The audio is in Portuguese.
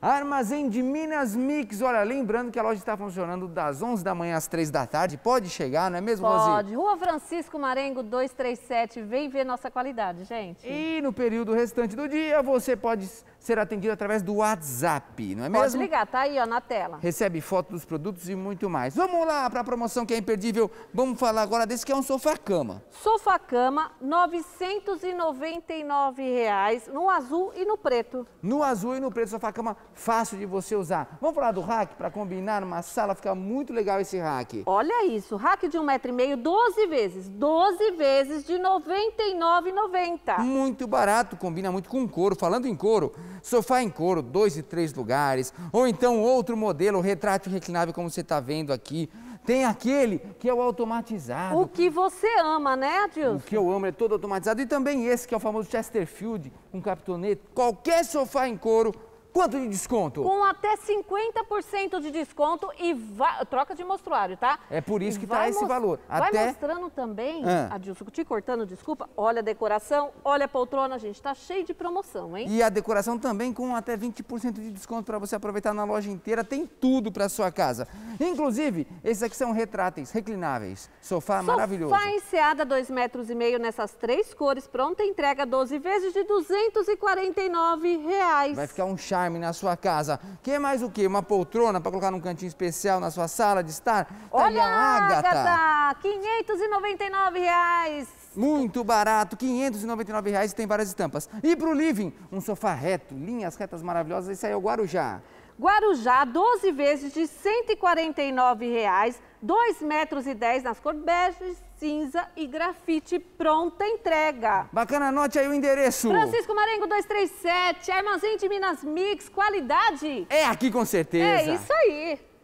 Armazém de Minas Mix, olha, lembrando que a loja está funcionando das 11 da manhã às 3 da tarde, pode chegar, não é mesmo, Rosi? Pode, Rua Francisco Marengo 237, vem ver nossa qualidade, gente. E no período restante do dia, você pode ser atendido através do WhatsApp, não é mesmo? Pode ligar, tá aí ó, na tela. Recebe foto dos produtos e muito mais. Vamos lá para a promoção que é imperdível. Vamos falar agora desse que é um sofá-cama. Sofá-cama, R$ 999 reais, no azul e no preto. No azul e no preto, sofá-cama fácil de você usar. Vamos falar do rack para combinar numa sala, fica muito legal esse rack. Olha isso, rack de 1,5m, 12 vezes, 12 vezes de R$ 99,90. Muito barato, combina muito com couro. Falando em couro, sofá em couro, dois e três lugares, ou então outro modelo, retrátil reclinável, como você está vendo aqui. Tem aquele que é o automatizado. O que você ama, né, Adilson? O que eu amo é todo automatizado. E também esse, que é o famoso Chesterfield, um capitonete. Qualquer sofá em couro Quanto de desconto? Com até 50% de desconto e va... troca de mostruário, tá? É por isso que tá vai tá esse valor. Vai até... mostrando também, ah. Adilson, te cortando, desculpa, olha a decoração, olha a poltrona, gente, tá cheio de promoção, hein? E a decoração também com até 20% de desconto para você aproveitar na loja inteira. Tem tudo para sua casa. Inclusive, esses aqui são retráteis, reclináveis. Sofá, Sofá maravilhoso. Sofá enseada, 2,5 metros e meio, nessas três cores. Pronta entrega, 12 vezes de 249 reais. Vai ficar um charme na sua casa. Quer mais o quê? Uma poltrona para colocar num cantinho especial na sua sala de estar? Tá Olha, a Agatha! Agatha! 599 reais. Muito barato, 599 reais e tem várias estampas. E pro living, um sofá reto, linhas retas maravilhosas, esse aí é o Guarujá. Guarujá, 12 vezes de R$ 149,00, 2,10 metros e 10 nas cores bege, cinza e grafite, pronta entrega. Bacana, anote aí o endereço. Francisco Marengo 237, Armazém de Minas Mix, qualidade. É aqui com certeza. É isso aí.